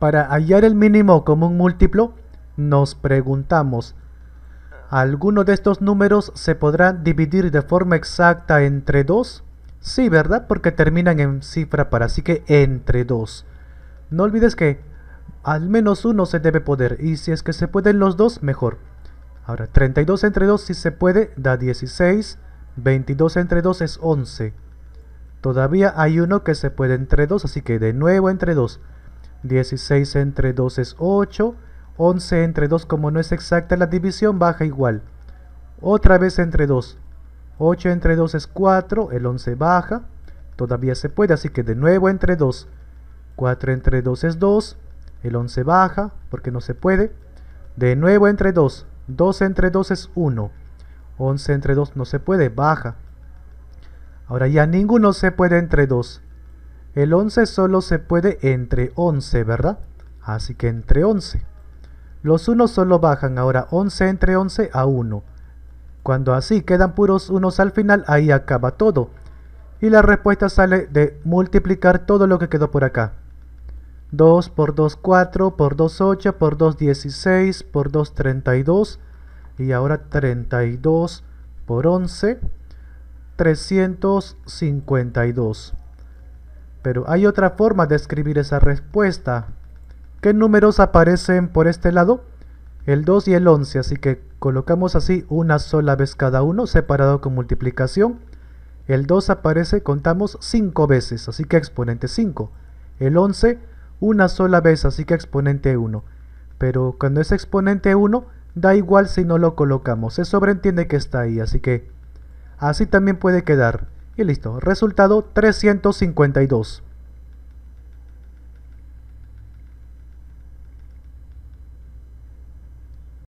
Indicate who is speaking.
Speaker 1: Para hallar el mínimo común múltiplo, nos preguntamos, ¿alguno de estos números se podrá dividir de forma exacta entre 2? Sí, ¿verdad? Porque terminan en cifra para, así que entre 2. No olvides que al menos uno se debe poder, y si es que se pueden los dos, mejor. Ahora, 32 entre 2 si se puede, da 16, 22 entre 2 es 11. Todavía hay uno que se puede entre 2, así que de nuevo entre 2. 16 entre 2 es 8, 11 entre 2 como no es exacta la división baja igual. Otra vez entre 2, 8 entre 2 es 4, el 11 baja, todavía se puede, así que de nuevo entre 2, 4 entre 2 es 2, el 11 baja porque no se puede, de nuevo entre 2, 2 entre 2 es 1, 11 entre 2 no se puede, baja. Ahora ya ninguno se puede entre 2. El 11 solo se puede entre 11, ¿verdad? Así que entre 11. Los 1 solo bajan, ahora 11 entre 11 a 1. Cuando así quedan puros unos al final, ahí acaba todo. Y la respuesta sale de multiplicar todo lo que quedó por acá. 2 por 2, 4, por 2, 8, por 2, 16, por 2, 32. Y ahora 32 por 11, 352. Pero hay otra forma de escribir esa respuesta. ¿Qué números aparecen por este lado? El 2 y el 11, así que colocamos así una sola vez cada uno, separado con multiplicación. El 2 aparece, contamos 5 veces, así que exponente 5. El 11, una sola vez, así que exponente 1. Pero cuando es exponente 1, da igual si no lo colocamos, se sobreentiende que está ahí, así que así también puede quedar. Y listo, resultado 352.